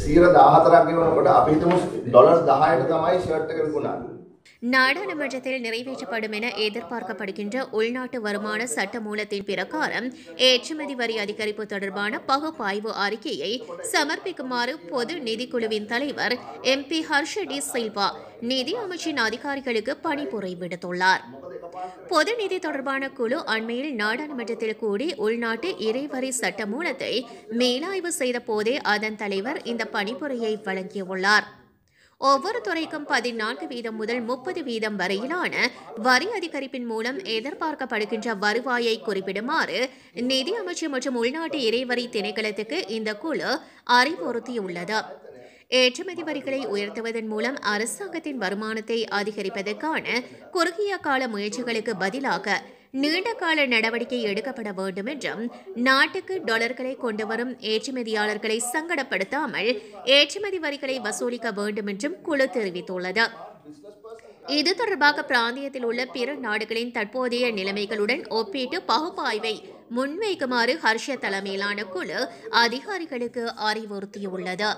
සීර අපිතුම දහයට තමයි நாடாளுமன்றத்தில் நிறைவேற்றப்படும் என எதிர்பார்க்கப்படுகின்ற உள்நாட்டு வருமான சட்ட மூலத்தின் பிரகாரம் ஏற்றுமதி வரி அதிகரிப்பு தொடர்பான பகுப்பாய்வு அறிக்கையை சமர்ப்பிக்குமாறு பொது நிதிக்குழுவின் தலைவர் எம் பி டி சில்வா நிதி அமைச்சின் அதிகாரிகளுக்கு பணிபுரை விடுத்துள்ளார் பொது நிதி தொடர்பான குழு அண்மையில் நாடாளுமன்றத்தில் கூடி உள்நாட்டு இறைவரி சட்ட மூலத்தை மேலாய்வு செய்த போதே அதன் தலைவர் இந்த பணிப்புரையை வழங்கியுள்ளார் ஒவ்வொரு துறைக்கும் பதினான்கு வீதம் முதல் முப்பது வீதம் வரையிலான வரி அதிகரிப்பின் மூலம் எதிர்பார்க்கப்படுகின்ற வருவாயை குறிப்பிடுமாறு நிதி அமைச்சு மற்றும் உள்நாட்டு இறைவரி திணைக்களத்துக்கு இந்த குழு அறிவுறுத்தியுள்ளது ஏற்றுமதி வரிகளை உயர்த்துவதன் மூலம் அரசாங்கத்தின் வருமானத்தை அதிகரிப்பதற்கான குறுகிய கால முயற்சிகளுக்கு பதிலாக நீண்ட கால நடவடிக்கை எடுக்கப்பட வேண்டும் என்றும் நாட்டுக்கு டாலர்களை கொண்டு வரும் ஏற்றுமதியாளர்களை சங்கடப்படுத்தாமல் ஏற்றுமதி வரிகளை வசூலிக்க வேண்டும் என்றும் குழு தெரிவித்துள்ளது இது தொடர்பாக பிராந்தியத்தில் உள்ள பிற நாடுகளின் தற்போதைய நிலைமைகளுடன் ஒப்பீட்டு பகுப்பாய்வை முன்வைக்குமாறு ஹர்ஷ தலைமையிலான குழு அதிகாரிகளுக்கு அறிவுறுத்தியுள்ளது